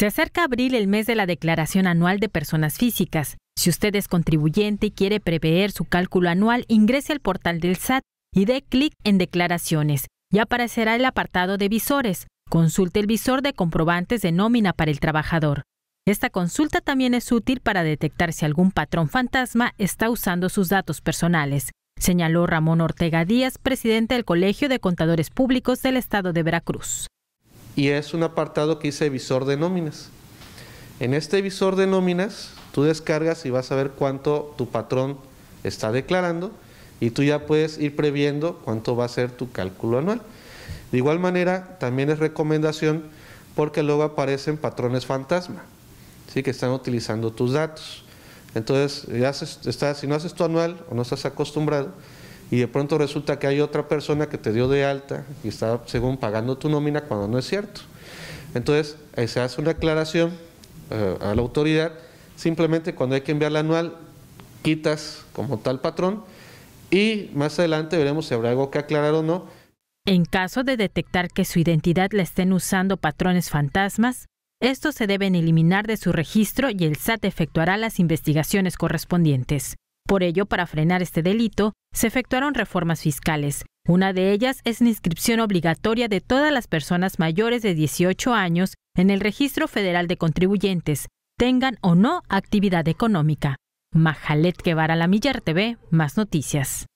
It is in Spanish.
Se acerca abril, el mes de la declaración anual de personas físicas. Si usted es contribuyente y quiere prever su cálculo anual, ingrese al portal del SAT y dé clic en Declaraciones Ya aparecerá el apartado de visores. Consulte el visor de comprobantes de nómina para el trabajador. Esta consulta también es útil para detectar si algún patrón fantasma está usando sus datos personales, señaló Ramón Ortega Díaz, presidente del Colegio de Contadores Públicos del Estado de Veracruz y es un apartado que dice visor de nóminas. En este visor de nóminas, tú descargas y vas a ver cuánto tu patrón está declarando y tú ya puedes ir previendo cuánto va a ser tu cálculo anual. De igual manera, también es recomendación porque luego aparecen patrones fantasma, ¿sí? que están utilizando tus datos. Entonces, ya si no haces tu anual o no estás acostumbrado, y de pronto resulta que hay otra persona que te dio de alta y está, según, pagando tu nómina cuando no es cierto. Entonces, eh, se hace una aclaración eh, a la autoridad, simplemente cuando hay que enviar la anual, quitas como tal patrón y más adelante veremos si habrá algo que aclarar o no. En caso de detectar que su identidad la estén usando patrones fantasmas, estos se deben eliminar de su registro y el SAT efectuará las investigaciones correspondientes. Por ello, para frenar este delito, se efectuaron reformas fiscales. Una de ellas es la inscripción obligatoria de todas las personas mayores de 18 años en el Registro Federal de Contribuyentes, tengan o no actividad económica. Majalet Guevara, La TV, más noticias.